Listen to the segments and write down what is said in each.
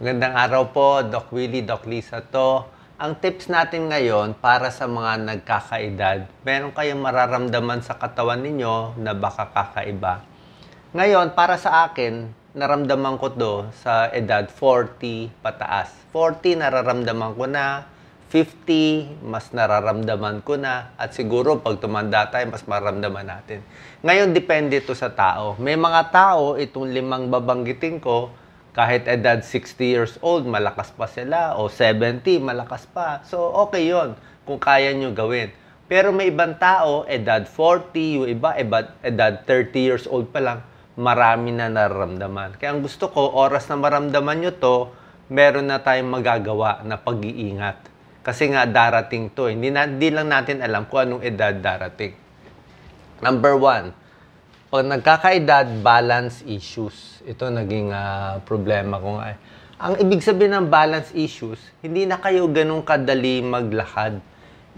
Magandang araw po, Doc Willie, Doc Lisa to. Ang tips natin ngayon para sa mga nagkakaedad, meron kayong mararamdaman sa katawan ninyo na baka kakaiba. Ngayon, para sa akin, naramdaman ko to sa edad 40 pataas. 40 nararamdaman ko na, 50 mas nararamdaman ko na, at siguro pag tumanda tayo, mas maramdaman natin. Ngayon, depende to sa tao. May mga tao, itong limang babanggitin ko, kahit edad 60 years old, malakas pa sila, o 70, malakas pa. So, okay yon kung kaya nyo gawin. Pero may ibang tao, edad 40, yung iba, edad 30 years old pa lang, marami na nararamdaman. Kaya ang gusto ko, oras na maramdaman nyo to, meron na tayong magagawa na pag-iingat. Kasi nga, darating to. Eh. Hindi, na, hindi lang natin alam kung anong edad darating. Number one, pag nagkakaedad, balance issues. Ito naging uh, problema ko nga. Eh. Ang ibig sabihin ng balance issues, hindi na kayo ganun kadali maglakad.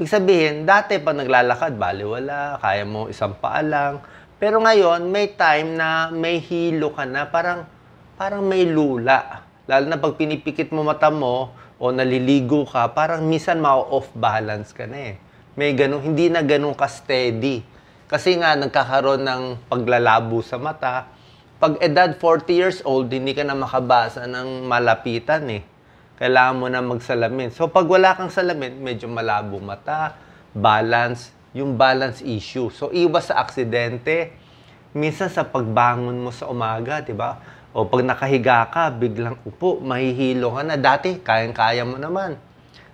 Ibig sabihin, dati pag naglalakad, baliwala, kaya mo isang paa lang. Pero ngayon, may time na may hilo ka na, parang, parang may lula. Lalo na pag pinipikit mo mata mo o naliligo ka, parang minsan ma-off balance ka na eh. May ganun, hindi na ganun ka-steady kasi nga, nagkakaroon ng paglalabo sa mata. Pag edad 40 years old, hindi ka na makabasa ng malapitan eh. Kailangan mo na magsalamin. So, pag wala kang salamin, medyo malabo mata, balance, yung balance issue. So, iwas sa aksidente. Minsan sa pagbangon mo sa umaga, di ba? O pag nakahiga ka, biglang upo, mahihilo ka na. Dati, kayang-kaya mo naman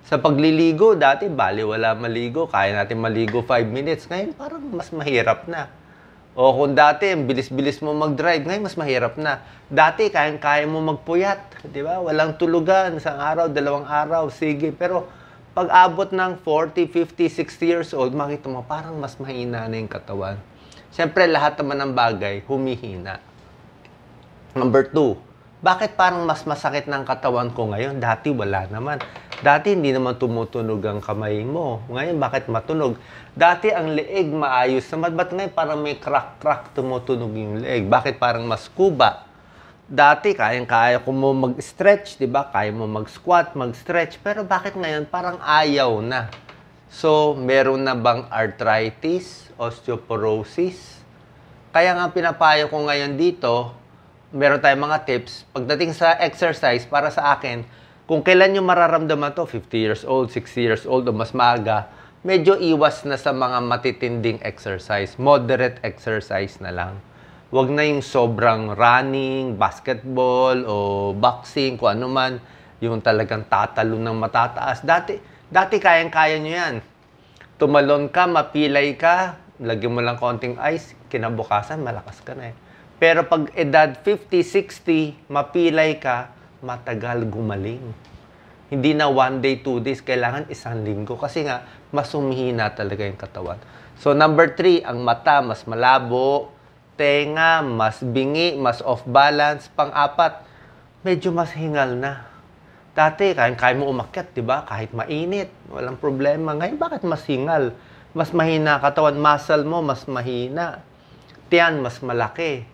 sa pagliligo, dati bali wala maligo, kaya natin maligo 5 minutes. Ngayon parang mas mahirap na. O kung dati, ang bilis-bilis mo mag-drive, ngayon mas mahirap na. Dati, kayang-kaya mo magpuyat, di ba? Walang tulugan, isang araw, dalawang araw, sige. Pero pag abot ng 40, 50, 60 years old, makita mo, parang mas mahina na yung katawan. Siyempre, lahat naman ng bagay, humihina. Number two, bakit parang mas masakit ng katawan ko ngayon? Dati wala naman. Dati hindi naman tumutunog ang kamay mo. Ngayon, bakit matunog? Dati ang leeg maayos naman. Ba't ngayon parang may crack-crack tumutunog yung leeg? Bakit parang mas kuba? Dati, kayang-kaya ko mo mag-stretch, di ba? Kaya mo mag-squat, mag-stretch. Pero bakit ngayon parang ayaw na? So, meron na bang arthritis, osteoporosis? Kaya nga pinapayo ko ngayon dito, meron tayong mga tips pagdating sa exercise para sa akin kung kailan nyo mararamdaman to 50 years old 60 years old o mas maaga medyo iwas na sa mga matitinding exercise moderate exercise na lang Huwag na yung sobrang running basketball o boxing kung ano man yung talagang tatalo ng matataas dati dati kayang-kaya nyo yan tumalon ka mapilay ka lagyan mo lang konting ice kinabukasan malakas ka na eh pero pag edad 50, 60, mapilay ka, matagal gumaling. Hindi na one day, two days, kailangan isang linggo. Kasi nga, mas humihina talaga yung katawan. So number three, ang mata mas malabo, tenga mas bingi, mas off balance. Pang-apat, medyo mas hingal na. Dati, kaya, kaya mo umakyat, di ba? Kahit mainit, walang problema. Ngayon, bakit mas hingal? Mas mahina katawan, muscle mo mas mahina. Tiyan, mas malaki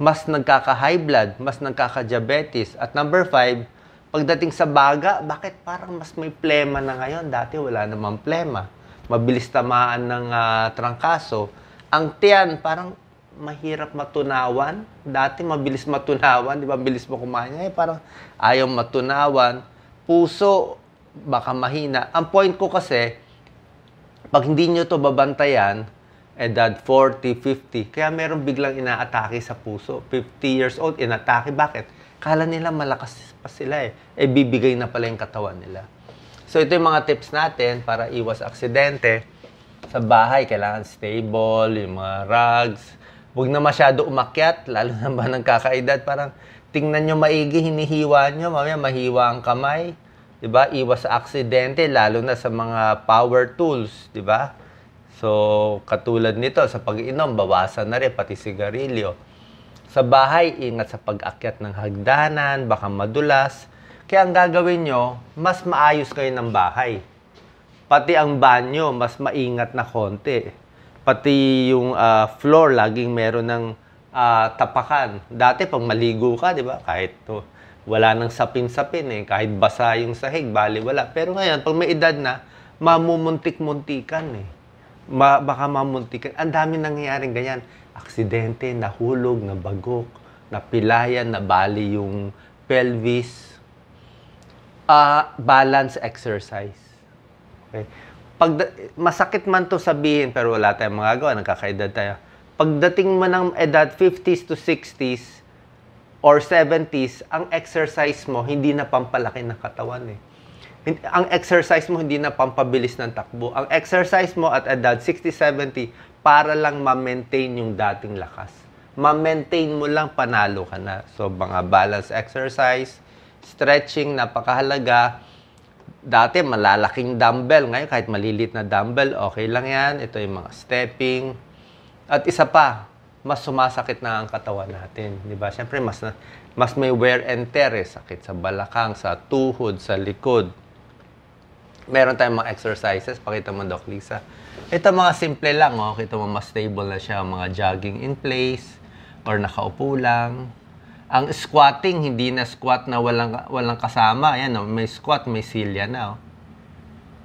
mas nagkaka-high blood, mas nagkaka-diabetes. At number five, pagdating sa baga, bakit parang mas may plema na ngayon? Dati wala namang plema. Mabilis tamaan ng uh, trangkaso. Ang tiyan, parang mahirap matunawan. Dati mabilis matunawan, di ba? Mabilis mo kumain. Eh, parang ayaw matunawan. Puso, baka mahina. Ang point ko kasi, pag hindi nyo to babantayan, edad 40, 50. Kaya meron biglang inaatake sa puso. 50 years old, inatake. Bakit? Kala nila malakas pa sila eh. Eh, bibigay na pala yung katawan nila. So, ito yung mga tips natin para iwas aksidente. Sa bahay, kailangan stable, yung mga rugs. Huwag na masyado umakyat, lalo na ba ng kakaedad. Parang tingnan nyo maigi, hinihiwa nyo, mamaya mahiwa ang kamay. 'di ba? Iwas sa aksidente lalo na sa mga power tools, 'di ba? So, katulad nito, sa pag-inom, bawasan na rin, pati sigarilyo. Sa bahay, ingat sa pag-akyat ng hagdanan, baka madulas. Kaya ang gagawin nyo, mas maayos kayo ng bahay. Pati ang banyo, mas maingat na konti. Pati yung uh, floor, laging meron ng uh, tapakan. Dati, pag maligo ka, di ba? Kahit to, wala nang sapin-sapin eh. Kahit basa yung sahig, bali wala. Pero ngayon, pag may edad na, mamumuntik-muntikan eh ma- baka mamuntikan. Ang dami nangyayaring ganyan. Aksidente, nahulog, nabagok, napilayan, nabali yung pelvis. Uh, balance exercise. Okay. Pag masakit man to sabihin pero wala tayong magagawa, nagkakaedad tayo. Pagdating mo ng edad 50s to 60s or 70s, ang exercise mo hindi na pampalaki ng katawan eh ang exercise mo hindi na pampabilis ng takbo. Ang exercise mo at edad 60-70 para lang ma-maintain yung dating lakas. Ma-maintain mo lang panalo ka na. So mga balance exercise, stretching napakahalaga. Dati malalaking dumbbell, ngayon kahit malilit na dumbbell, okay lang 'yan. Ito yung mga stepping. At isa pa, mas sumasakit na ang katawan natin, 'di ba? Syempre mas na, mas may wear and tear, eh. sakit sa balakang, sa tuhod, sa likod meron tayong mga exercises. Pakita mo, Doc Lisa. Ito mga simple lang, oh. Kita mo, mas stable na siya. Mga jogging in place or nakaupo lang. Ang squatting, hindi na squat na walang, walang kasama. Ayan, oh. may squat, may silya na. Oh.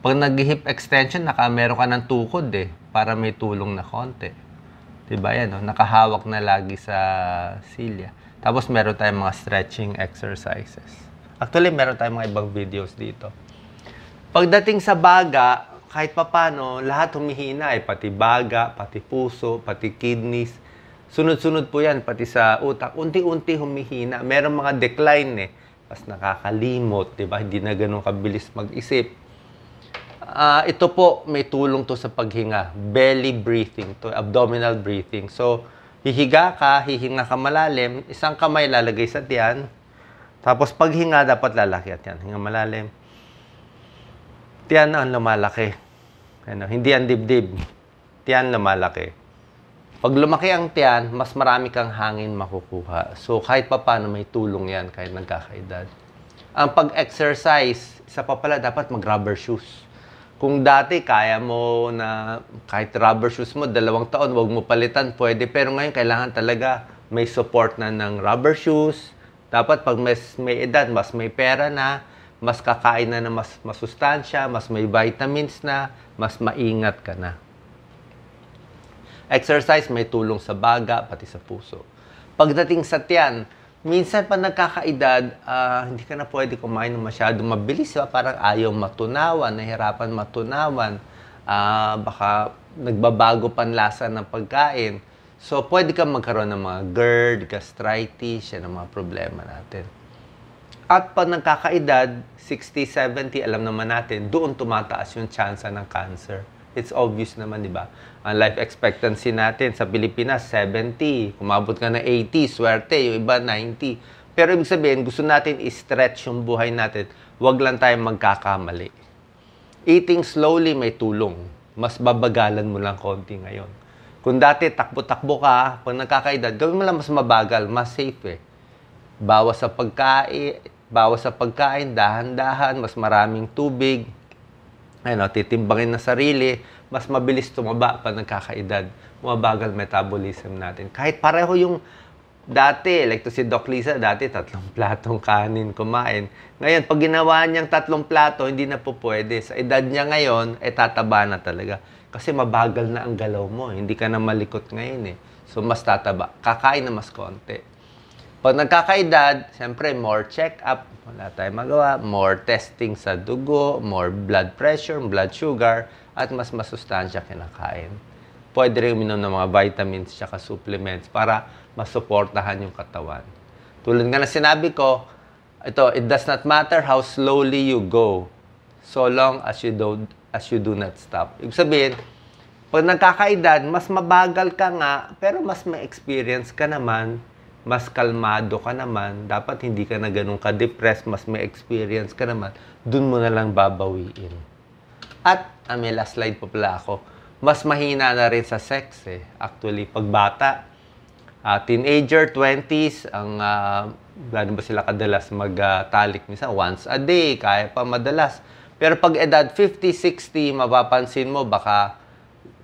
Pag nag-hip extension, naka, meron ka ng tukod eh, para may tulong na konti. Diba yan, oh. nakahawak na lagi sa silya. Tapos meron tayong mga stretching exercises. Actually, meron tayong mga ibang videos dito. Pagdating sa baga, kahit papano, lahat humihina eh. Pati baga, pati puso, pati kidneys. Sunod-sunod po yan, pati sa utak. Unti-unti humihina. Merong mga decline eh. Mas nakakalimot, di ba? Hindi na ganun kabilis mag-isip. Uh, ito po, may tulong to sa paghinga. Belly breathing to, abdominal breathing. So, hihiga ka, hihinga ka malalim. Isang kamay lalagay sa tiyan. Tapos paghinga, dapat lalaki at yan. Hinga malalim tiyan ang lumalaki. Ano, hindi ang dibdib. Tiyan lumalaki. Pag lumaki ang tiyan, mas marami kang hangin makukuha. So, kahit pa paano may tulong yan kahit nagkakaedad. Ang pag-exercise, isa pa pala, dapat mag-rubber shoes. Kung dati kaya mo na kahit rubber shoes mo, dalawang taon, wag mo palitan, pwede. Pero ngayon, kailangan talaga may support na ng rubber shoes. Dapat pag mas may edad, mas may pera na, mas kakain na na mas masustansya, mas may vitamins na, mas maingat ka na. Exercise may tulong sa baga, pati sa puso. Pagdating sa tiyan, minsan pa nagkakaedad, uh, hindi ka na pwede kumain ng masyado mabilis. Parang ayaw matunawan, nahirapan matunawan. Uh, baka nagbabago panlasa ng pagkain. So, pwede kang magkaroon ng mga GERD, gastritis, yan ang mga problema natin. At pag nagkakaedad, 60, 70, alam naman natin, doon tumataas yung chance ng cancer. It's obvious naman, di ba? Ang life expectancy natin sa Pilipinas, 70. Kumabot ka na 80, swerte. Yung iba, 90. Pero ibig sabihin, gusto natin i-stretch yung buhay natin. Huwag lang tayong magkakamali. Eating slowly may tulong. Mas babagalan mo lang konti ngayon. Kung dati takbo-takbo ka, pag nagkakaedad, gawin mo lang mas mabagal, mas safe eh. Bawas sa pagkain, bawas sa pagkain, dahan-dahan, mas maraming tubig, ano, titimbangin na sarili, mas mabilis tumaba pa nagkakaedad, Mabagal metabolism natin. Kahit pareho yung dati, like to si Doc Lisa, dati tatlong platong kanin kumain. Ngayon, pag ginawa niyang tatlong plato, hindi na po pwede. Sa edad niya ngayon, ay eh, tataba na talaga. Kasi mabagal na ang galaw mo. Eh. Hindi ka na malikot ngayon eh. So, mas tataba. Kakain na mas konti. Pag nagkakaedad, siyempre more check-up, wala tayong magawa, more testing sa dugo, more blood pressure, blood sugar, at mas masustansya kinakain. Pwede rin uminom ng mga vitamins at supplements para masuportahan yung katawan. Tulad nga na sinabi ko, ito, it does not matter how slowly you go, so long as you, do, as you do not stop. Ibig sabihin, pag nagkakaedad, mas mabagal ka nga, pero mas may experience ka naman mas kalmado ka naman, dapat hindi ka na ganun ka-depressed, mas may experience ka naman, dun mo na lang babawiin. At, ah, may last slide pa pala ako, mas mahina na rin sa sex eh. Actually, pagbata, uh, ah, teenager, 20s, ang uh, ah, ba sila kadalas magtalik uh, minsan? Once a day, kaya pa madalas. Pero pag edad 50, 60, mapapansin mo baka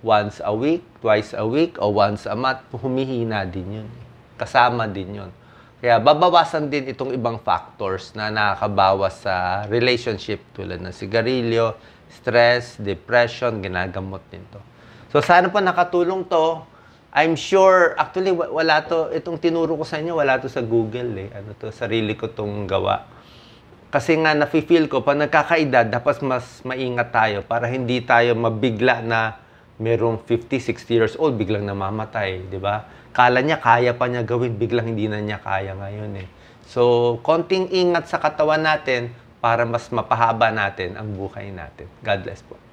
once a week, twice a week, o once a month, humihina din yun kasama din yon. Kaya babawasan din itong ibang factors na nakakabawas sa relationship tulad ng sigarilyo, stress, depression, ginagamot nito. So sana po nakatulong to. I'm sure, actually wala to, itong tinuro ko sa inyo, wala to sa Google eh. Ano to, sarili ko tong gawa. Kasi nga nafe-feel ko, pag nagkakaedad, dapat mas maingat tayo para hindi tayo mabigla na merong 50, 60 years old, biglang namamatay, di ba? Kala niya kaya pa niya gawin, biglang hindi na niya kaya ngayon eh. So, konting ingat sa katawan natin para mas mapahaba natin ang buhay natin. God bless po.